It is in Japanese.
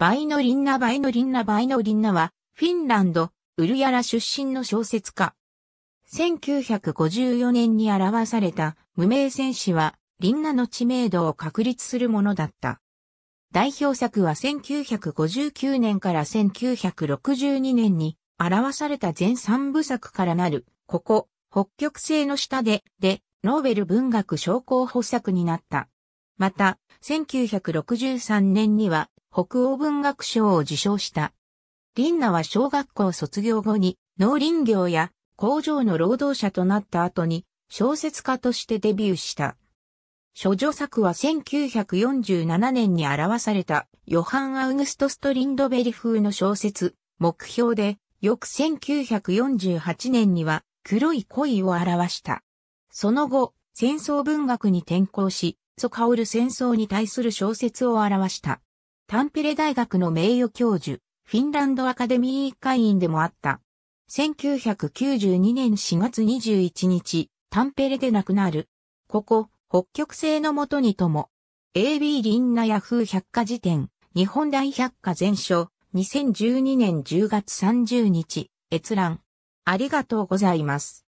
バイノリンナバイノリンナバイノリンナは、フィンランド、ウルヤラ出身の小説家。1954年に表された無名戦士は、リンナの知名度を確立するものだった。代表作は1959年から1962年に表された全三部作からなる、ここ、北極星の下で、で、ノーベル文学商工補作になった。また、1963年には北欧文学賞を受賞した。リンナは小学校卒業後に農林業や工場の労働者となった後に小説家としてデビューした。諸女作は1947年に表されたヨハン・アウグスト・ストリンドベリ風の小説、目標で、翌1948年には黒い恋を表した。その後、戦争文学に転向し、ソカオル戦争に対する小説を表した。タンペレ大学の名誉教授、フィンランドアカデミー会員でもあった。1992年4月21日、タンペレで亡くなる。ここ、北極星のもとにとも、AB リンナヤフー百科事典、日本大百科全書、2012年10月30日、閲覧。ありがとうございます。